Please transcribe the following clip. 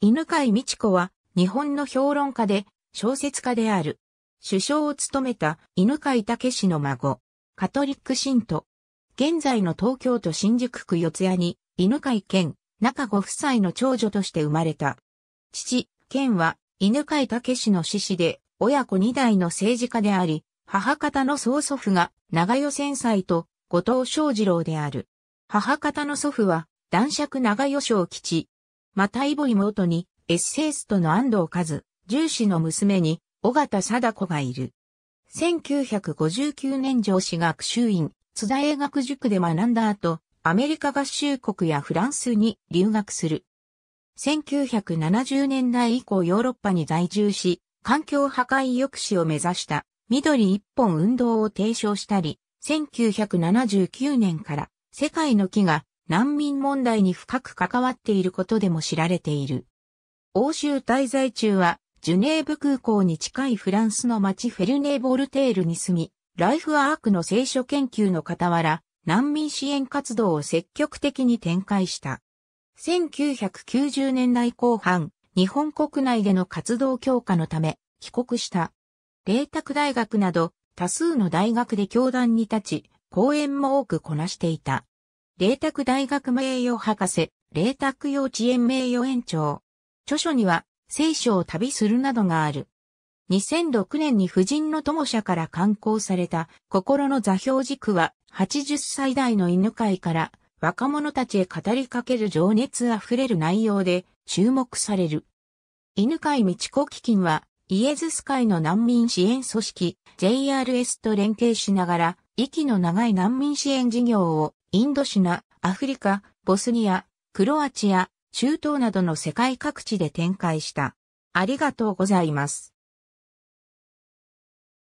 犬飼美智子は日本の評論家で小説家である。首相を務めた犬飼武氏の孫、カトリック信徒。現在の東京都新宿区四谷に犬飼健、中ご夫妻の長女として生まれた。父、健は犬飼武氏の獅子で親子二代の政治家であり、母方の曽祖父が長与先妻と後藤昭二郎である。母方の祖父は男爵長与小吉、またイボイ妹に、エッセイストの安藤和、重視の娘に、尾形貞子がいる。1959年上司学習院、津田英学塾で学んだ後、アメリカ合衆国やフランスに留学する。1970年代以降ヨーロッパに在住し、環境破壊抑止を目指した緑一本運動を提唱したり、1979年から世界の木が難民問題に深く関わっていることでも知られている。欧州滞在中は、ジュネーブ空港に近いフランスの町フェルネー・ボルテールに住み、ライフアークの聖書研究の傍ら、難民支援活動を積極的に展開した。1990年代後半、日本国内での活動強化のため、帰国した。霊卓大学など、多数の大学で教壇に立ち、講演も多くこなしていた。霊卓大学名誉博士、霊卓幼稚園名誉園長。著書には、聖書を旅するなどがある。2006年に夫人の友社から刊行された心の座標軸は80歳代の犬飼から若者たちへ語りかける情熱あふれる内容で注目される。犬飼道子基金はイエズス会の難民支援組織 JRS と連携しながら息の長い難民支援事業をインドシナ、アフリカ、ボスニア、クロアチア、中東などの世界各地で展開した。ありがとうございます。